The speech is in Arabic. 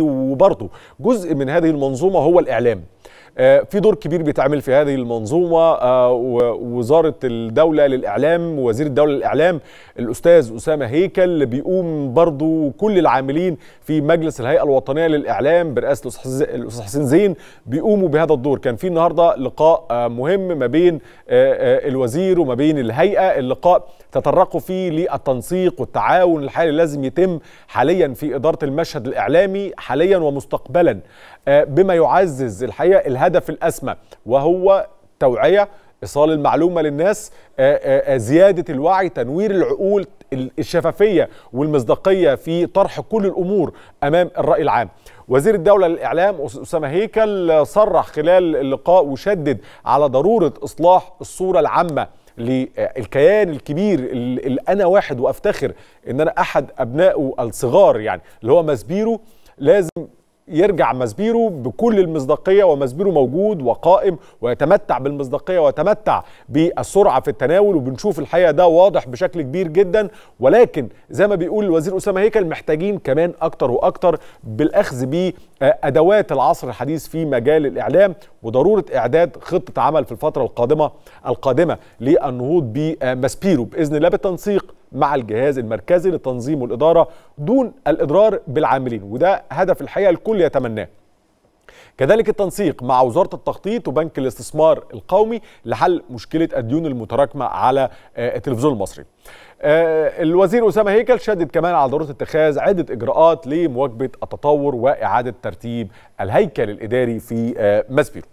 وبرضه جزء من هذه المنظومه هو الاعلام آه، في دور كبير بيتعمل في هذه المنظومه آه، وزاره الدوله للاعلام وزير الدوله للاعلام الاستاذ اسامه هيكل بيقوم برضو كل العاملين في مجلس الهيئه الوطنيه للاعلام برئاسه الاستاذ حسين زين بيقوموا بهذا الدور كان في النهارده لقاء آه، مهم ما بين الوزير وما بين الهيئه اللقاء تطرقوا فيه للتنسيق والتعاون الحالي لازم يتم حاليا في اداره المشهد الاعلامي حاليا ومستقبلا بما يعزز الحقيقه الهدف الأسمى وهو توعية إيصال المعلومة للناس زيادة الوعي تنوير العقول الشفافية والمصداقية في طرح كل الأمور أمام الرأي العام وزير الدولة للإعلام أسامة هيكل صرح خلال اللقاء وشدد على ضرورة إصلاح الصورة العامة للكيان الكبير اللي أنا واحد وأفتخر إن أنا أحد أبنائه الصغار يعني اللي هو مسبيره لازم يرجع مزبيرو بكل المصداقية ومزبيرو موجود وقائم ويتمتع بالمصداقية ويتمتع بالسرعة في التناول وبنشوف الحقيقة ده واضح بشكل كبير جدا ولكن زي ما بيقول الوزير أسامة هيكل محتاجين كمان أكتر وأكتر بالأخذ بأدوات العصر الحديث في مجال الإعلام وضرورة إعداد خطة عمل في الفترة القادمة القادمة للنهوض بمسبيرو بإذن الله بالتنسيق مع الجهاز المركزي للتنظيم والإدارة دون الإضرار بالعاملين وده هدف الحقيقة الكل يتمناه كذلك التنسيق مع وزارة التخطيط وبنك الاستثمار القومي لحل مشكلة الديون المتراكمة على آه، التلفزيون المصري آه، الوزير أسامة هيكل شدد كمان على ضرورة اتخاذ عدة إجراءات لمواكبة التطور وإعادة ترتيب الهيكل الإداري في آه، مسبيرو